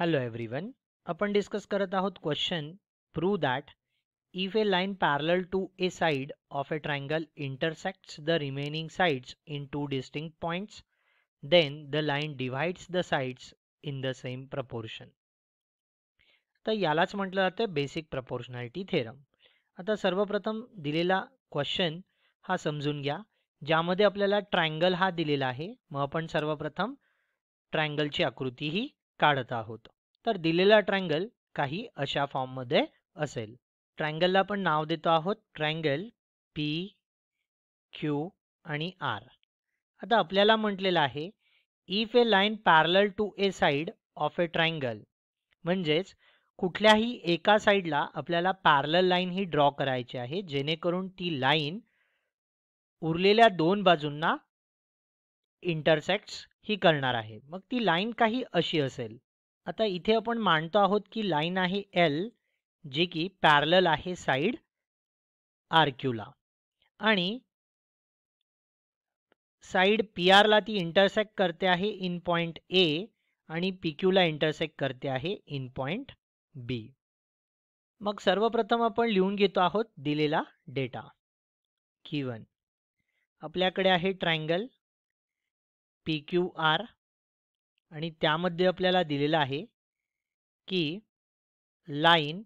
Hello everyone आपण discuss करत आहोत question prove that if a line parallel to a side of a triangle intersects the remaining sides in two distinct points then the line divides the sides in the same proportion तर यालाच म्हटलं जातं basic proportionality theorem आता सर्वप्रथम दिलेला question हा समजून घ्या ज्यामध्ये आपल्याला ट्रायंगल हा दिलेला आहे मग आपण सर्वप्रथम ट्रँगलची आकृती ही काढत आहोत तर दिलेला ट्रँगल काही अशा फॉर्ममध्ये असेल ट्रँगलला आपण नाव देतो आहोत ट्रँगल पी क्यू आणि आर आता आपल्याला म्हटलेलं आहे if a line parallel to a side of a triangle म्हणजेच कुठल्याही एका साईडला आपल्याला पॅरल लाईन ही ड्रॉ करायची आहे जेणेकरून ती लाईन उरलेल्या दोन बाजूंना इंटरसेक्ट्स ही करणार आहे मग ती लाईन काही अशी असेल आता इथे आपण मानतो आहोत की लाईन आहे एल जे की पॅरल आहे साईड आरक्यूला आणि साईड पी आरला ती इंटरसेक्ट करते आहे इन पॉइंट ए आणि पी इंटरसेक्ट करते आहे इन पॉइंट बी मग सर्वप्रथम आपण लिहून घेतो आहोत दिलेला डेटा की वन आपल्याकडे आहे ट्रायंगल पी क्यू आर आणि त्यामध्ये आपल्याला दिलेलं आहे की लाईन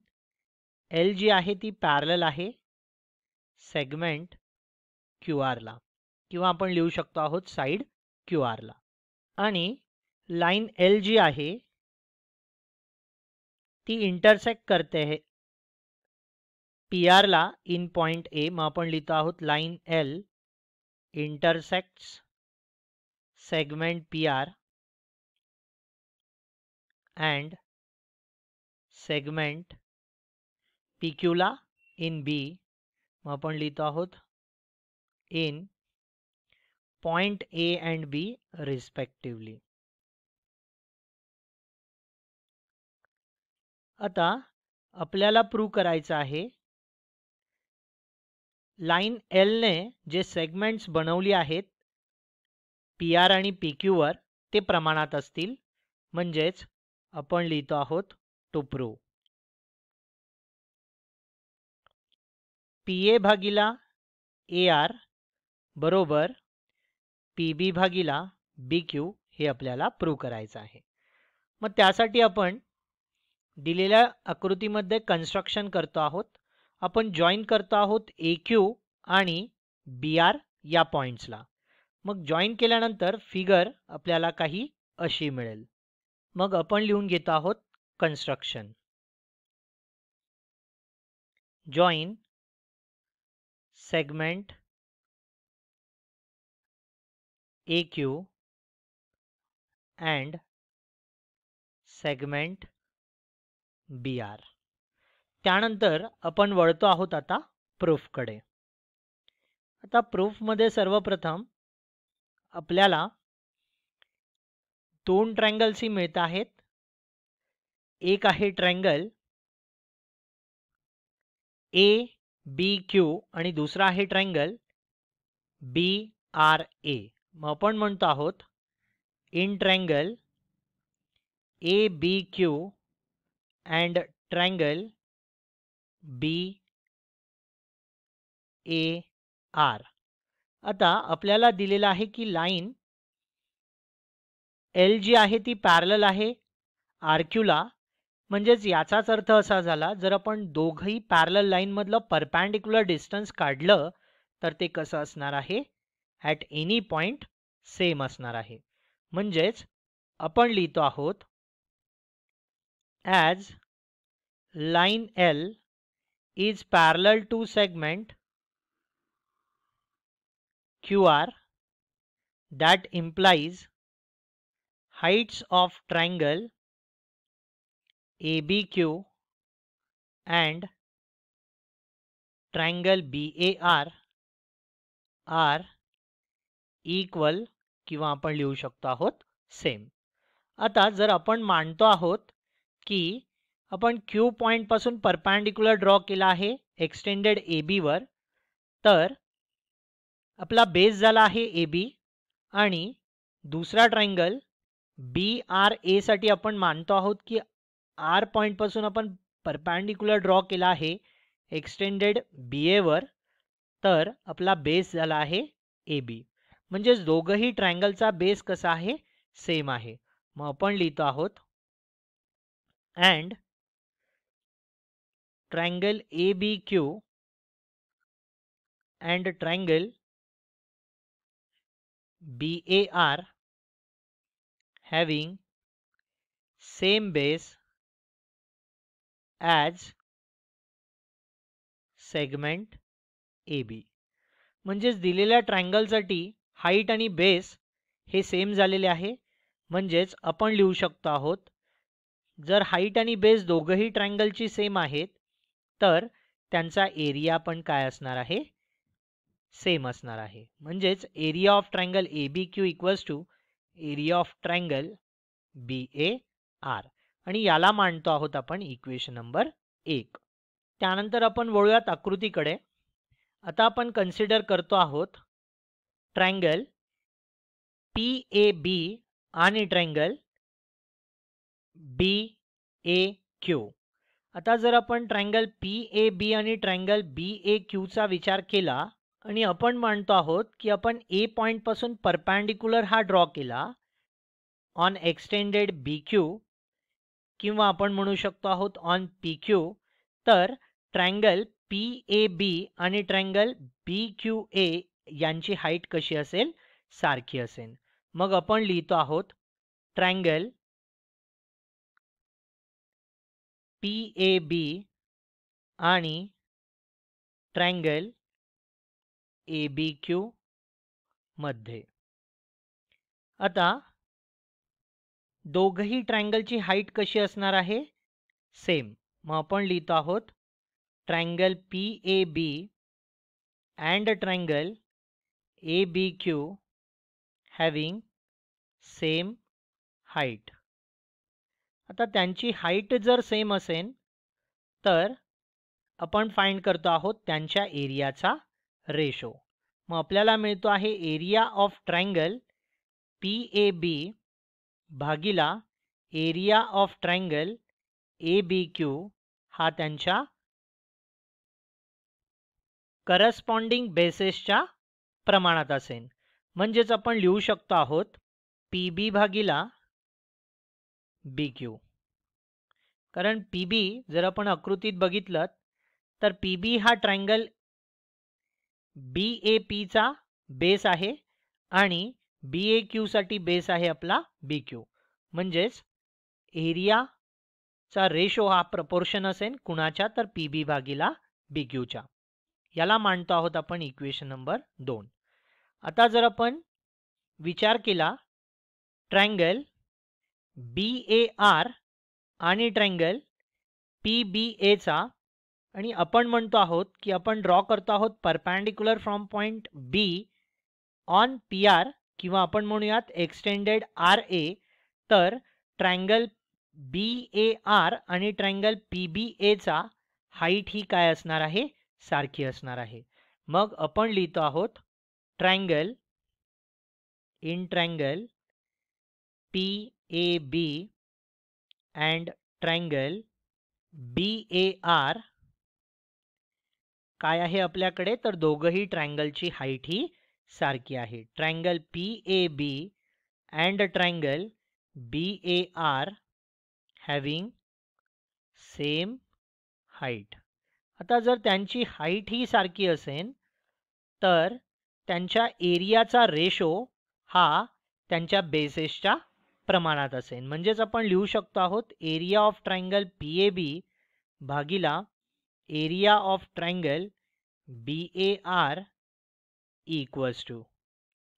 एल जी आहे ती पॅरल आहे सेगमेंट क्यू आरला किंवा आपण लिहू शकतो आहोत साईड क्यू आरला आणि लाईन एल जी आहे ती इंटरसेक्ट करते आहे पी आरला इन पॉईंट ए मग आपण लिहितो आहोत line L intersects segment PR and segment पिक्युला ला इन बी मग आपण लिहितो आहोत in point A and B respectively आता आपल्याला प्रूव्ह करायचं आहे लाईन एलने जे सेगमेंट्स बनवली आहेत पी आर आणि पी क्यूवर ते प्रमाणात असतील म्हणजेच आपण लिहितो आहोत टू प्रू पी ए भागिला ए आर बरोबर पी बी भागिला बी क्यू हे आपल्याला प्रूव्ह करायचं आहे मग त्यासाठी आपण दिलेल्या आकृतीमध्ये कन्स्ट्रक्शन करतो आहोत आपण जॉईन करतो आहोत ए क्यू आणि बी आर या पॉईंट्सला मग जॉईन केल्यानंतर फिगर आपल्याला काही अशी मिळेल मग आपण लिहून घेत आहोत construction join segment A Q and segment B R त्यानंतर आपण वळतो आहोत आता प्रूफकडे आता प्रूफमध्ये सर्वप्रथम आपल्याला दोन ट्रँगल्स ही मिळत आहेत एक आहे ट्रँगल ए बी क्यू आणि दुसरा आहे ट्रँगल बी आर ए मग आपण म्हणतो आहोत in triangle A B Q and triangle B A R आता आपल्याला दिलेलं आहे की लाईन एल जी आहे ती पॅरल आहे आर क्यूला म्हणजेच याचाच अर्थ असा झाला जर आपण दोघंही पॅरल लाईनमधलं परपॅन्डिक्युलर डिस्टन्स काढलं तर ते कसं असणार आहे ॲट एनी पॉइंट सेम असणार आहे म्हणजेच आपण लिहितो आहोत as line L is parallel to segment QR that implies heights of triangle ABQ and triangle BAR are equal किंवा आपण लिहू शकतो आहोत सेम आता जर आपण मानतो आहोत की आपण क्यू पॉइंट पासून परपेंडिकुलर ड्रॉ केला आहे एक्सटेंडेड ए बी वर तर आपला बेस झाला आहे ए बी आणि दुसरा ट्रायंगल बी आर एसाठी आपण मानतो आहोत की आर पॉईंटपासून आपण परपॅन्डिक्युलर ड्रॉ केला आहे एक्सटेंडेड बी एवर तर आपला बेस झाला आहे ए बी म्हणजेच दोघंही ट्रायंगलचा बेस कसा आहे सेम आहे मग आपण लिहितो आहोत and triangle A B Q and triangle BAR having same base as segment AB. B म्हणजेच दिलेल्या ट्रँगलसाठी हाईट आणि बेस हे सेम झालेले आहे म्हणजेच आपण लिहू शकतो आहोत जर हाईट आणि बेस दोघंही ट्रँगलची सेम आहेत तर त्यांचा एरिया पण काय असणार आहे सेम असणार आहे म्हणजेच area of triangle A B Q equals to area of triangle B A R आणि याला मांडतो आहोत आपण इक्वेशन नंबर एक त्यानंतर आपण वळूयात आकृतीकडे आता आपण कन्सिडर करतो आहोत ट्रँगल पी ए बी आणि ट्रँगल बी ए क्यू आता जर आपण ट्रँगल पी ए बी आणि ट्रँगल बी ए क्यूचा विचार केला आणि आपण मानतो आहोत की आपण ए पॉईंटपासून परपेंडिकुलर हा ड्रॉ केला ऑन एक्सटेंडेड बी क्यू किंवा आपण म्हणू शकतो आहोत ऑन पी क्यू तर ट्रँगल पी ए बी आणि ट्रँगल बी क्यू ए यांची हाईट कशी असेल सारखी असेल मग आपण लिहितो आहोत ट्रँगल पी ए बी आणि ट्रँगल ए बी क्यू मध्ये आता दोघही ट्रँगलची हाईट कशी असणार आहे सेम मग आपण लिहितो आहोत triangle P A B and triangle A B Q having same height आता त्यांची हाईट जर सेम असेल तर आपण फाइंड करतो आहोत त्यांच्या एरियाचा रेशो मग आपल्याला मिळतो आहे area of triangle P A B भागीला area of triangle A B Q हा त्यांच्या करस्पॉन्डिंग बेसेसच्या प्रमाणात असेल म्हणजेच आपण लिहू शकतो आहोत पी बी भागीला बी क्यू कारण पी बी जर आपण आकृतीत बघितलं तर पी बी हा ट्रँगल बी ए पीचा बेस आहे आणि बी ए क्यूसाठी बेस आहे आपला बी क्यू म्हणजेच एरियाचा रेशो हा प्रपोर्शन असेल कुणाच्या तर पी बी भागीला बी क्यूच्या याला मांडतो आहोत आपण इक्वेशन नंबर दोन आता जर आपण विचार केला ट्रँगल बी ए आर आणि ट्रँगल पी बी एचा आणि आपण म्हणतो आहोत की आपण ड्रॉ करतो आहोत perpendicular from point B on P R किंवा आपण म्हणूयात एक्सटेंडेड आर ए तर ट्रँगल बी ए आर आणि ट्रँगल पी बी एचा हाईट ही काय असणार आहे सारखी असणार आहे मग आपण लिहितो आहोत triangle in triangle P A B and triangle B A R काय आहे आपल्याकडे तर दोघंही ट्रँगलची हाईट ही सारखी आहे triangle P A B and triangle B A R having same height आता जर त्यांची हाईट ही सारखी असेल तर त्यांच्या एरियाचा रेशो हा त्यांच्या बेसेसच्या प्रमाणात असेल म्हणजेच आपण लिहू शकतो आहोत area of triangle P A B भागीला area of area B A R equals to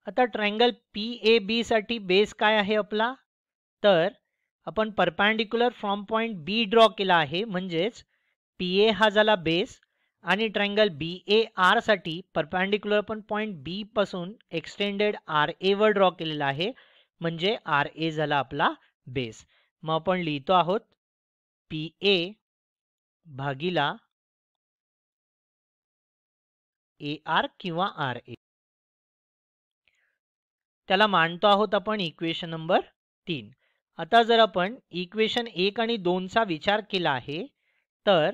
आता ट्रँगल पी ए बी साठी बेस काय आहे आपला तर आपण perpendicular from point B draw केला आहे म्हणजेच पी ए हा झाला बेस आणि ट्रँगल बी ए आर साठी परपॅन्डिक्युलर पण पॉईंट पासून एक्सटेंडेड आर ए वर ड्रॉ केलेला आहे म्हणजे आर ए झाला आपला बेस मग आपण लिहितो आहोत पी ए भागीला ए आर किंवा आर ए त्याला मांडतो आहोत आपण इक्वेशन नंबर तीन आता जर आपण इक्वेशन एक आणि दोनचा विचार केला आहे तर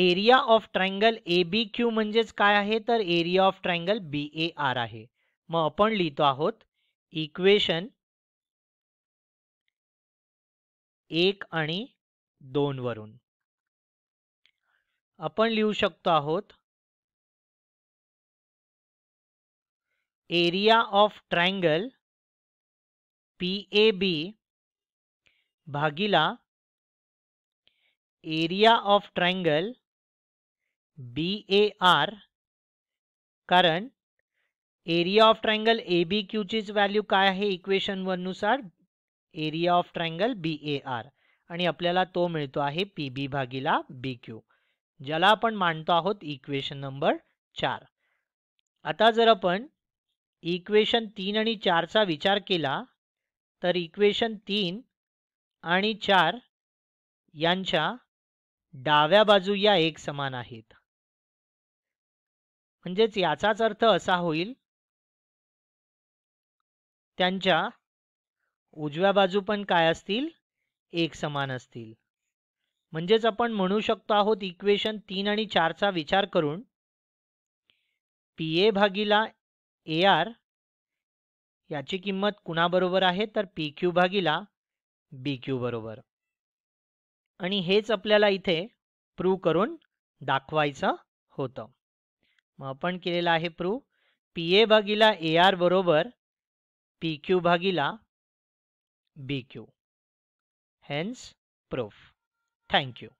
area of triangle A B Q म्हणजेच काय आहे तर area of triangle B A R आहे मग आपण लिहितो आहोत इक्वेशन एक आणि वरून आपण लिहू शकतो आहोत area of triangle PAB भागीला area of triangle B A R कारण area of triangle A B क्यूचीच व्हॅल्यू काय आहे इक्वेशन वनुसार area of triangle B A R आणि आपल्याला तो मिळतो आहे पी बी भागीला बी क्यू ज्याला आपण मानतो आहोत इक्वेशन नंबर चार आता जर आपण इक्वेशन तीन आणि चारचा विचार केला तर इक्वेशन तीन आणि चार यांच्या डाव्या बाजू या एक समान आहेत म्हणजेच याचाच अर्थ असा होईल त्यांच्या उजव्या बाजू पण काय असतील एक समान असतील म्हणजेच आपण म्हणू शकतो आहोत इक्वेशन तीन आणि चारचा विचार करून पी ए भागीला ए आर याची किंमत कुणाबरोबर आहे तर पी क्यू भागीला बी क्यू बरोबर आणि हेच आपल्याला इथे प्रूव्ह करून दाखवायचं होतं मग आपण केलेलं आहे प्रूव्ह पी ए भागीला ए आर बरोबर पी क्यू भागीला B Q hence proof thank you